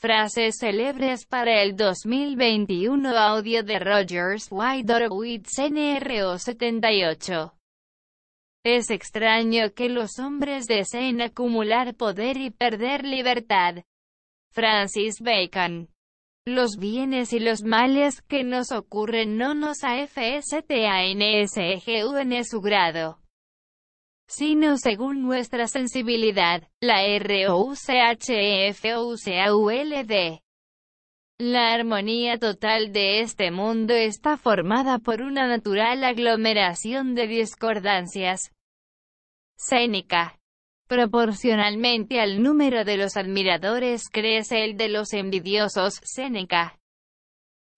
Frases célebres para el 2021 Audio de Rogers Whitehorwitz NRO78 Es extraño que los hombres deseen acumular poder y perder libertad. Francis Bacon los bienes y los males que nos ocurren no nos en su grado sino según nuestra sensibilidad, la R-O-U-C-H-E-F-O-U-C-A-U-L-D. La armonía total de este mundo está formada por una natural aglomeración de discordancias. Cénica. Proporcionalmente al número de los admiradores crece el de los envidiosos, Séneca.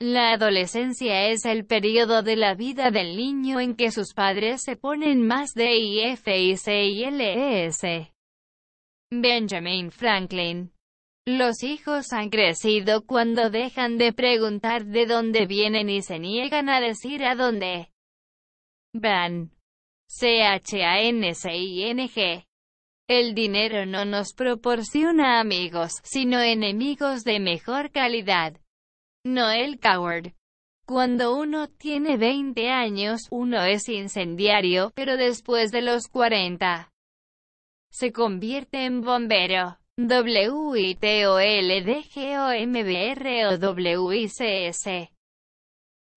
La adolescencia es el periodo de la vida del niño en que sus padres se ponen más de S. Benjamin Franklin. Los hijos han crecido cuando dejan de preguntar de dónde vienen y se niegan a decir a dónde van. g. El dinero no nos proporciona amigos, sino enemigos de mejor calidad. Noel Coward. Cuando uno tiene 20 años, uno es incendiario, pero después de los 40, se convierte en bombero. W-I-T-O-L-D-G-O-M-B-R-O-W-I-C-S.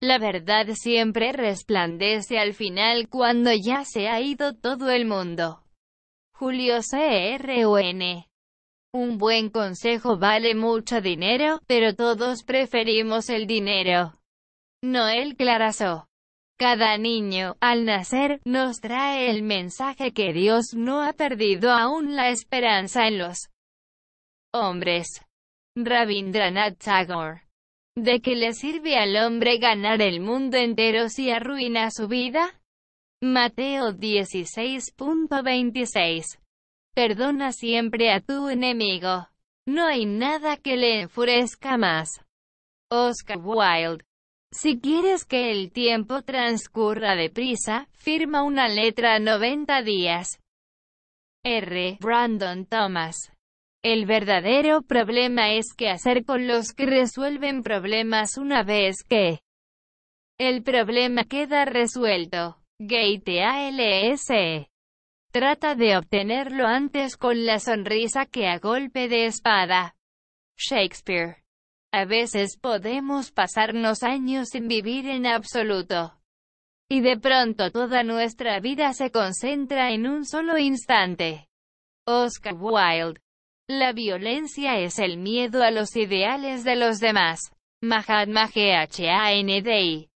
La verdad siempre resplandece al final cuando ya se ha ido todo el mundo. Julio CRUN un buen consejo vale mucho dinero, pero todos preferimos el dinero. Noel clarazó Cada niño, al nacer, nos trae el mensaje que Dios no ha perdido aún la esperanza en los hombres. Rabindranath Tagore. ¿De qué le sirve al hombre ganar el mundo entero si arruina su vida? Mateo 16.26 Perdona siempre a tu enemigo. No hay nada que le enfurezca más. Oscar Wilde. Si quieres que el tiempo transcurra deprisa, firma una letra 90 días. R. Brandon Thomas. El verdadero problema es qué hacer con los que resuelven problemas una vez que el problema queda resuelto. Gate Trata de obtenerlo antes con la sonrisa que a golpe de espada. Shakespeare. A veces podemos pasarnos años sin vivir en absoluto. Y de pronto toda nuestra vida se concentra en un solo instante. Oscar Wilde. La violencia es el miedo a los ideales de los demás. Mahatma G.H.A.N.D.I.